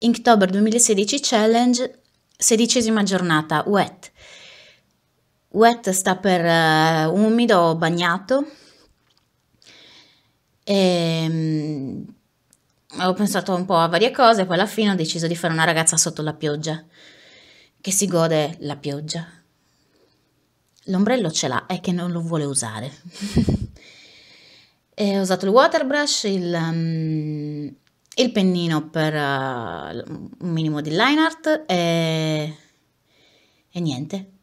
Inktober 2016 Challenge, sedicesima giornata, wet. Wet sta per uh, umido o bagnato. E, um, ho pensato un po' a varie cose, poi alla fine ho deciso di fare una ragazza sotto la pioggia, che si gode la pioggia. L'ombrello ce l'ha, è che non lo vuole usare. Eh, ho usato il water brush, il... Um, il pennino per uh, un minimo di line art e, e niente.